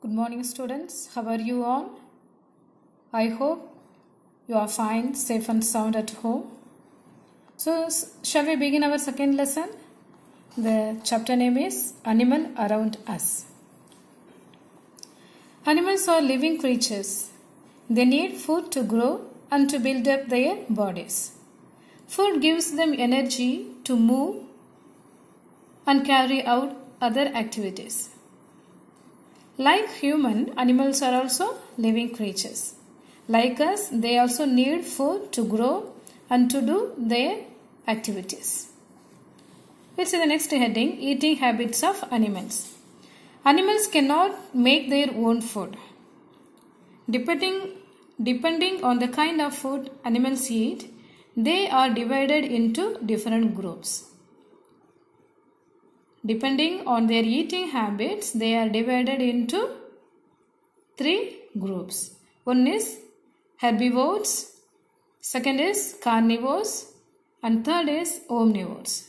Good morning students. How are you all? I hope you are fine, safe and sound at home. So shall we begin our second lesson? The chapter name is Animal Around Us. Animals are living creatures. They need food to grow and to build up their bodies. Food gives them energy to move and carry out other activities. Like human, animals are also living creatures. Like us, they also need food to grow and to do their activities. We'll see the next heading, Eating Habits of Animals. Animals cannot make their own food. Depending, depending on the kind of food animals eat, they are divided into different groups depending on their eating habits, they are divided into three groups. One is herbivores, second is carnivores and third is omnivores.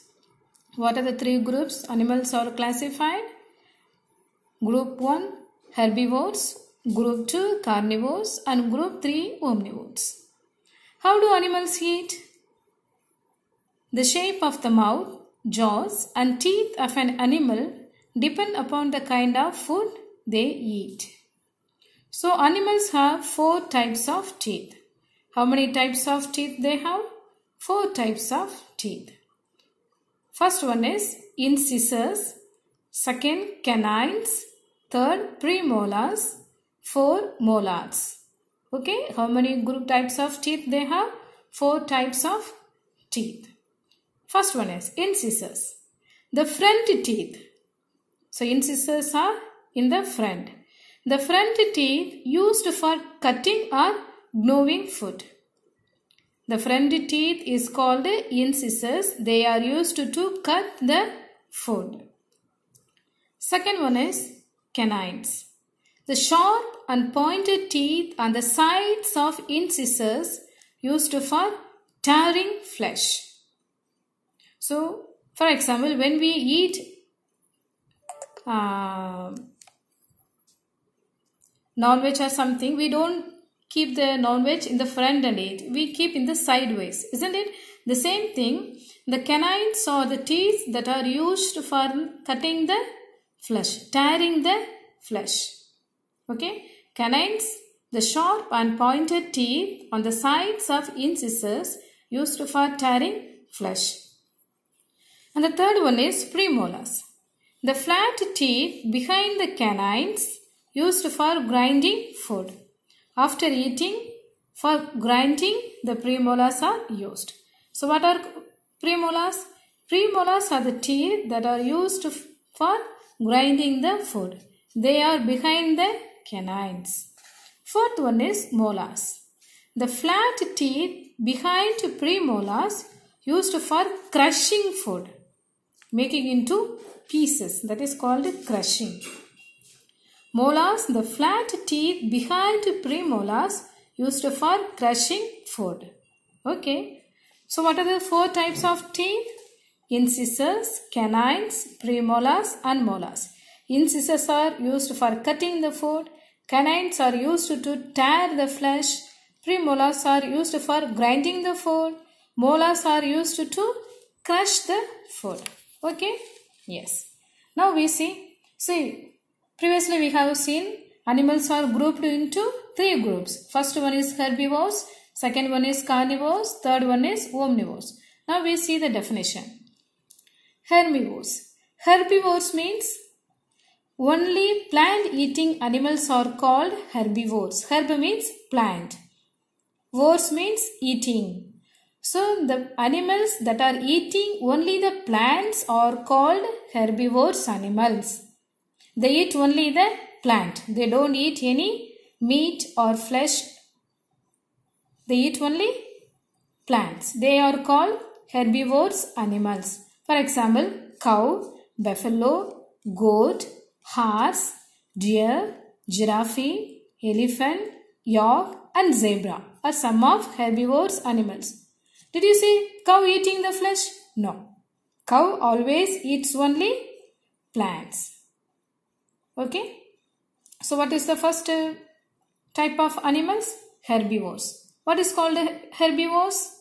What are the three groups animals are classified? Group 1 herbivores, group 2 carnivores and group 3 omnivores. How do animals eat? The shape of the mouth jaws and teeth of an animal depend upon the kind of food they eat. So animals have four types of teeth. How many types of teeth they have? Four types of teeth. First one is incisors, second canines, third premolars, four molars. Okay, how many group types of teeth they have? Four types of teeth. First one is incisors. The front teeth. So incisors are in the front. The front teeth used for cutting or gnawing food. The front teeth is called incisors. They are used to cut the food. Second one is canines. The sharp and pointed teeth on the sides of incisors used for tearing flesh. So, for example, when we eat uh, non-veg or something, we don't keep the non-veg in the front and eat. We keep in the sideways, isn't it? The same thing, the canines or the teeth that are used for cutting the flesh, tearing the flesh. Okay, canines, the sharp and pointed teeth on the sides of incisors used for tearing flesh. And the third one is premolars. The flat teeth behind the canines used for grinding food. After eating, for grinding, the premolars are used. So what are premolars? Premolars are the teeth that are used for grinding the food. They are behind the canines. Fourth one is molars. The flat teeth behind premolars used for crushing food making into pieces that is called crushing. Molars, the flat teeth behind premolars used for crushing food. Okay. So what are the four types of teeth? Incisors, canines, premolars and molars. Incisors are used for cutting the food. Canines are used to tear the flesh. Premolars are used for grinding the food. Molars are used to crush the food. Okay? Yes. Now we see. See, previously we have seen animals are grouped into three groups. First one is herbivores, second one is carnivores, third one is omnivores. Now we see the definition. Herbivores. Herbivores means only plant eating animals are called herbivores. Herb means plant. Vores means eating. So the animals that are eating only the plants are called herbivores animals. They eat only the plant. They don't eat any meat or flesh. They eat only plants. They are called herbivores animals. For example, cow, buffalo, goat, horse, deer, giraffe, elephant, yak and zebra are some of herbivores animals. Did you see cow eating the flesh? No. Cow always eats only plants. Okay. So what is the first uh, type of animals? Herbivores. What is called herbivores?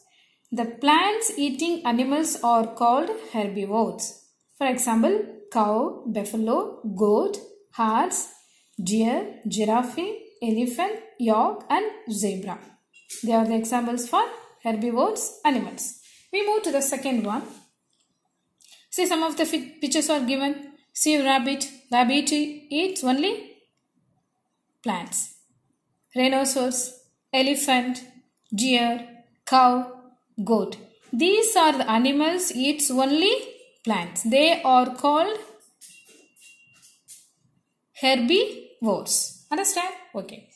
The plants eating animals are called herbivores. For example, cow, buffalo, goat, horse, deer, giraffe, elephant, yak and zebra. They are the examples for herbivores, animals. We move to the second one. See some of the pictures are given. See rabbit. Rabbit eats only plants. Rhinoceros, elephant, deer, cow, goat. These are the animals eats only plants. They are called herbivores. Understand? Okay.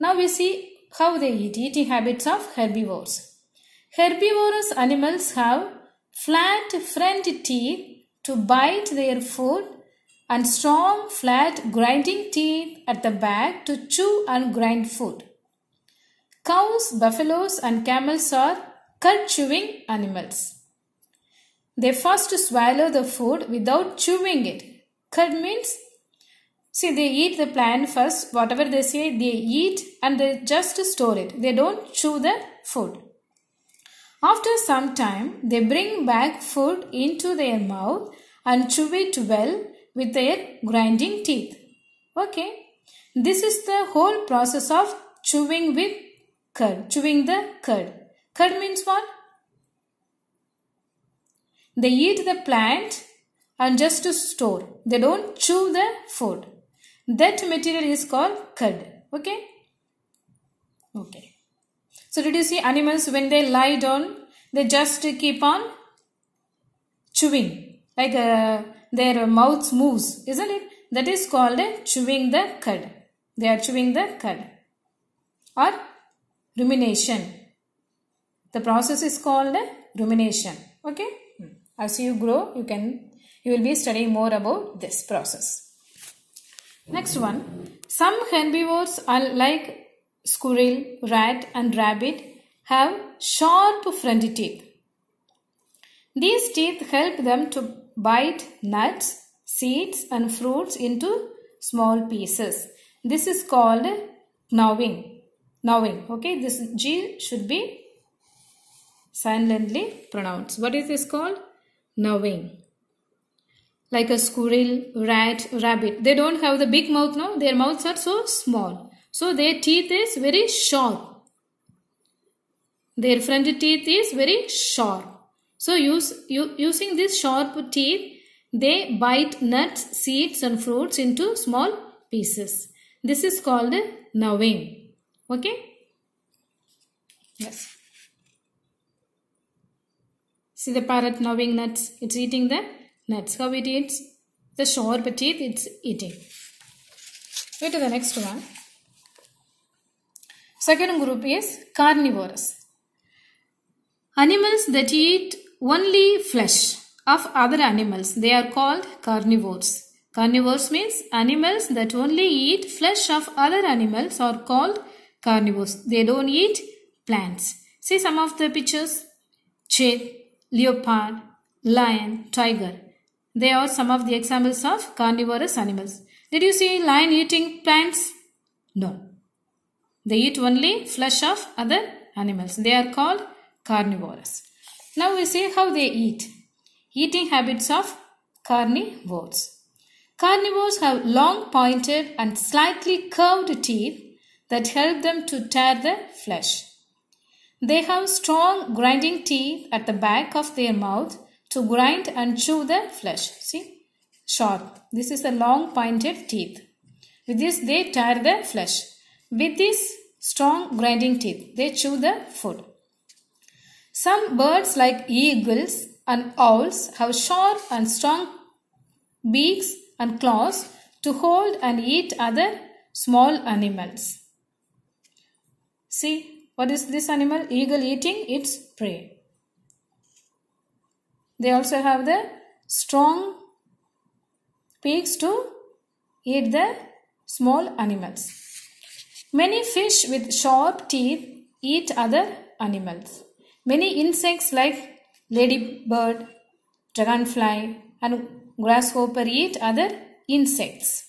Now we see how they eat, eating habits of herbivores. Herbivorous animals have flat front teeth to bite their food and strong flat grinding teeth at the back to chew and grind food. Cows, buffaloes and camels are cud chewing animals. They first swallow the food without chewing it. Cud means See, they eat the plant first. Whatever they say, they eat and they just store it. They don't chew the food. After some time, they bring back food into their mouth and chew it well with their grinding teeth. Okay. This is the whole process of chewing with curd. Chewing the curd. Curd means what? They eat the plant and just to store. They don't chew the food. That material is called cud. Okay. Okay. So did you see animals when they lie down, they just keep on chewing. Like uh, their mouths moves, isn't it? That is called chewing the cud. They are chewing the cud or rumination. The process is called rumination. Okay. Hmm. As you grow, you can you will be studying more about this process. Next one. Some herbivores are like squirrel, rat and rabbit have sharp front teeth. These teeth help them to bite nuts, seeds and fruits into small pieces. This is called gnawing. Gnawing. Okay, this G should be silently pronounced. What is this called? Gnawing like a squirrel, rat, rabbit. They don't have the big mouth No, Their mouths are so small. So their teeth is very sharp. Their front teeth is very sharp. So use, using this sharp teeth, they bite nuts, seeds and fruits into small pieces. This is called gnawing. Okay? Yes. See the parrot gnawing nuts. It's eating the that's how it eats. The sharp teeth it's eating. Go to the next one. Second group is carnivores. Animals that eat only flesh of other animals. They are called carnivores. Carnivores means animals that only eat flesh of other animals are called carnivores. They don't eat plants. See some of the pictures. cheetah, leopard, lion, tiger. They are some of the examples of carnivorous animals. Did you see lion eating plants? No. They eat only flesh of other animals. They are called carnivores. Now we see how they eat. Eating habits of carnivores. Carnivores have long pointed and slightly curved teeth that help them to tear the flesh. They have strong grinding teeth at the back of their mouth to grind and chew the flesh. See, sharp. This is the long pointed teeth. With this, they tear the flesh. With these strong grinding teeth, they chew the food. Some birds like eagles and owls have sharp and strong beaks and claws to hold and eat other small animals. See, what is this animal? Eagle eating its prey. They also have the strong beaks to eat the small animals. Many fish with sharp teeth eat other animals. Many insects like ladybird, dragonfly and grasshopper eat other insects.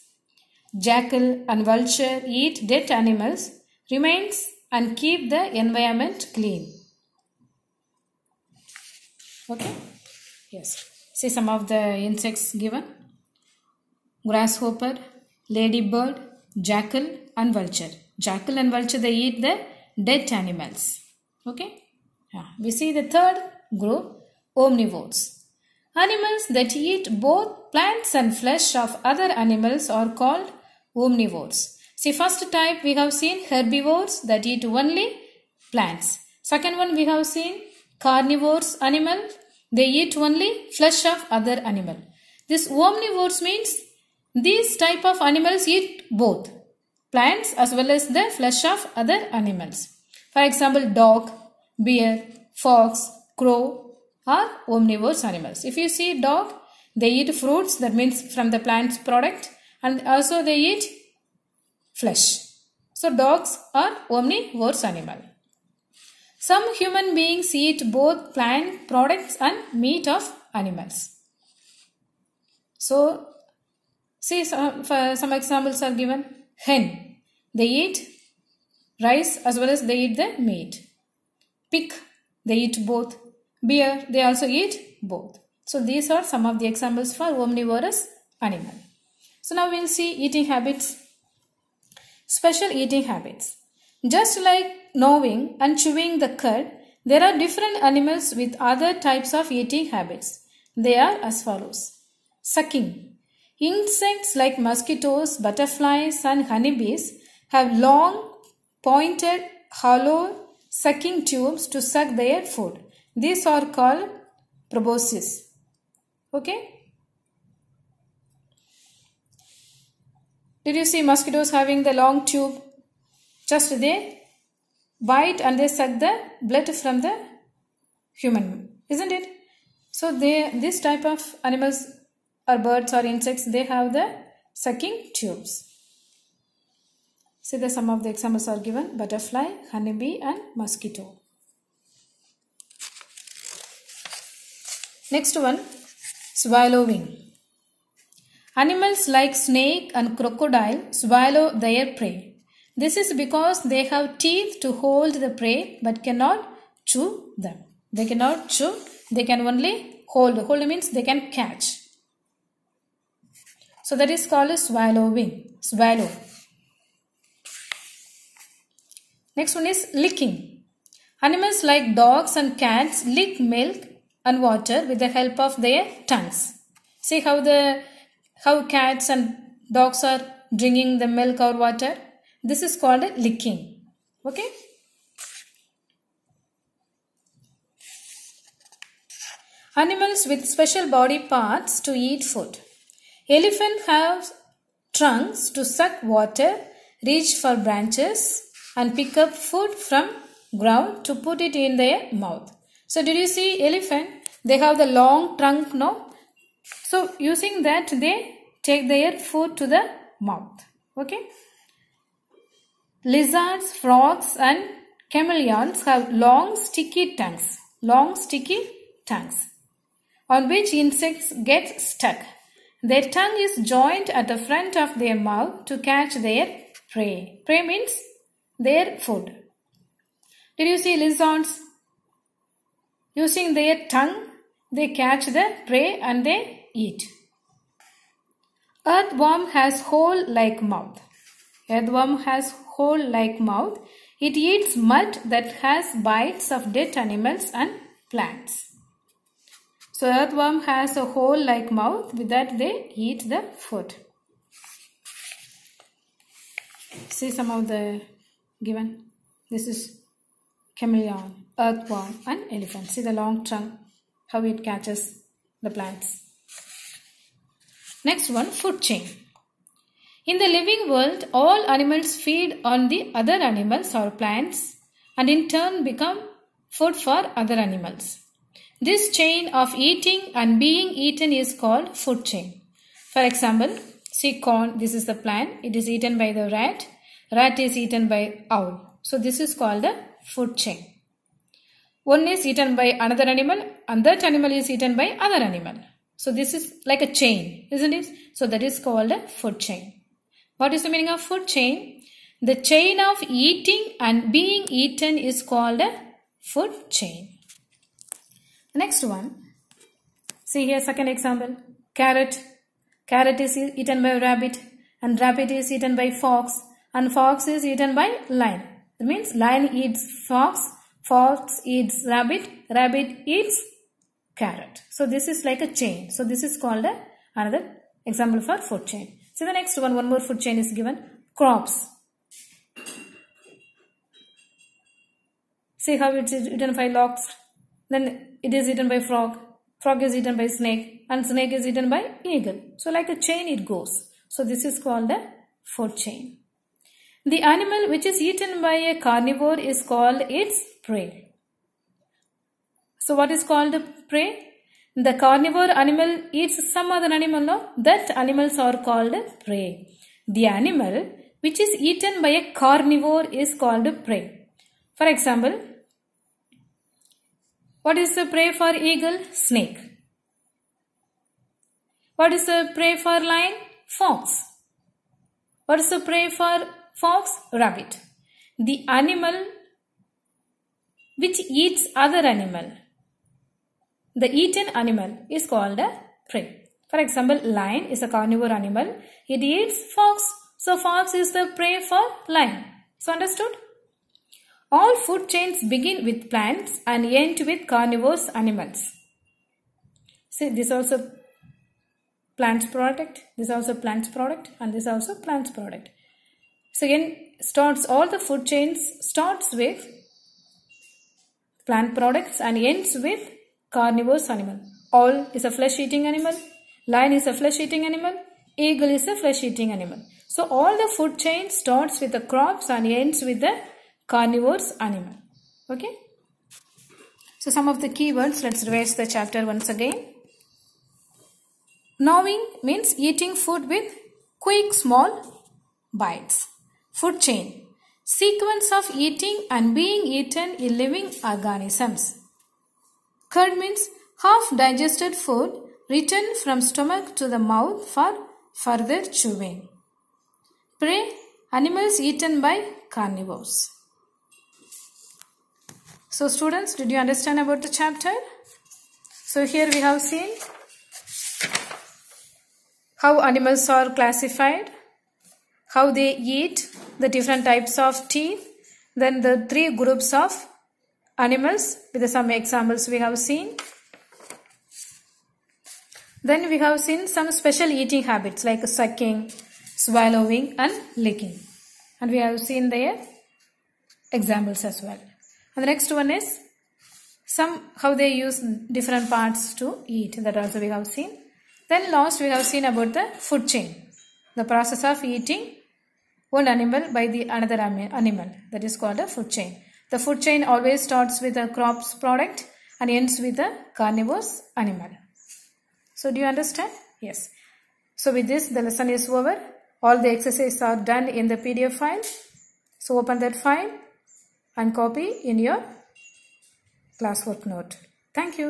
Jackal and vulture eat dead animals, remains and keep the environment clean. Okay. Yes. See some of the insects given. Grasshopper, ladybird, jackal and vulture. Jackal and vulture they eat the dead animals. Okay. Yeah. We see the third group omnivores. Animals that eat both plants and flesh of other animals are called omnivores. See first type we have seen herbivores that eat only plants. Second one we have seen carnivores animal they eat only flesh of other animal. This omnivores means these type of animals eat both plants as well as the flesh of other animals. For example, dog, bear, fox, crow are omnivores animals. If you see dog, they eat fruits that means from the plant's product and also they eat flesh. So dogs are omnivores animal. Some human beings eat both plant products and meat of animals. So, see some, some examples are given. Hen, they eat rice as well as they eat the meat. Pig, they eat both. Bear, they also eat both. So these are some of the examples for omnivorous animal. So now we'll see eating habits. Special eating habits. Just like gnawing and chewing the cud, there are different animals with other types of eating habits. They are as follows. Sucking. Insects like mosquitoes, butterflies and honeybees have long, pointed, hollow sucking tubes to suck their food. These are called proboscis. Okay. Did you see mosquitoes having the long tube? Just they bite and they suck the blood from the human isn't it so they this type of animals or birds or insects they have the sucking tubes see the some of the examples are given butterfly honeybee and mosquito next one swallowing animals like snake and crocodile swallow their prey this is because they have teeth to hold the prey but cannot chew them. They cannot chew, they can only hold. Hold means they can catch. So that is called swallowing. Swallow. Next one is licking. Animals like dogs and cats lick milk and water with the help of their tongues. See how the how cats and dogs are drinking the milk or water? This is called a licking. Okay. Animals with special body parts to eat food. Elephant have trunks to suck water, reach for branches and pick up food from ground to put it in their mouth. So did you see elephant? They have the long trunk no? So using that they take their food to the mouth. Okay. Lizards, frogs and chameleons have long sticky tongues. Long sticky tongues on which insects get stuck. Their tongue is joined at the front of their mouth to catch their prey. Prey means their food. Did you see lizards? Using their tongue, they catch the prey and they eat. Earthworm has hole-like mouth. Earthworm has hole like mouth. It eats mud that has bites of dead animals and plants. So earthworm has a hole like mouth with that they eat the food. See some of the given. This is chameleon, earthworm and elephant. See the long trunk, how it catches the plants. Next one, food chain. In the living world, all animals feed on the other animals or plants and in turn become food for other animals. This chain of eating and being eaten is called food chain. For example, see corn, this is the plant, it is eaten by the rat, rat is eaten by owl. So this is called the food chain. One is eaten by another animal and that animal is eaten by other animal. So this is like a chain, isn't it? So that is called a food chain. What is the meaning of food chain? The chain of eating and being eaten is called a food chain. next one. See here second example. Carrot. Carrot is eaten by rabbit and rabbit is eaten by fox and fox is eaten by lion. It means lion eats fox, fox eats rabbit, rabbit eats carrot. So this is like a chain. So this is called a, another example for food chain. See the next one, one more food chain is given, crops. See how it is eaten by lox, then it is eaten by frog, frog is eaten by snake, and snake is eaten by eagle. So like a chain it goes. So this is called a food chain. The animal which is eaten by a carnivore is called its prey. So what is called prey? The carnivore animal eats some other animal, no? that animals are called prey. The animal which is eaten by a carnivore is called prey. For example, what is the prey for eagle? Snake. What is the prey for lion? Fox. What is the prey for fox? Rabbit. The animal which eats other animal the eaten animal is called a prey. For example, lion is a carnivore animal. It eats fox. So, fox is the prey for lion. So, understood? All food chains begin with plants and end with carnivorous animals. See, this also plants product, this also plants product and this also plants product. So again, starts all the food chains starts with plant products and ends with carnivorous animal. Owl is a flesh-eating animal. Lion is a flesh-eating animal. Eagle is a flesh-eating animal. So all the food chain starts with the crops and ends with the carnivorous animal. Okay. So some of the keywords, let's revise the chapter once again. Gnawing means eating food with quick small bites. Food chain. Sequence of eating and being eaten in living organisms. Curd means half digested food returned from stomach to the mouth for further chewing. Prey animals eaten by carnivores. So students, did you understand about the chapter? So here we have seen how animals are classified, how they eat, the different types of teeth, then the three groups of animals with some examples we have seen. Then we have seen some special eating habits like sucking, swallowing and licking. And we have seen their examples as well. And the next one is some how they use different parts to eat that also we have seen. Then last we have seen about the food chain. The process of eating one animal by the another animal that is called a food chain. The food chain always starts with a crops product and ends with a carnivorous animal. So do you understand? Yes. So with this the lesson is over. All the exercises are done in the PDF file. So open that file and copy in your classwork note. Thank you.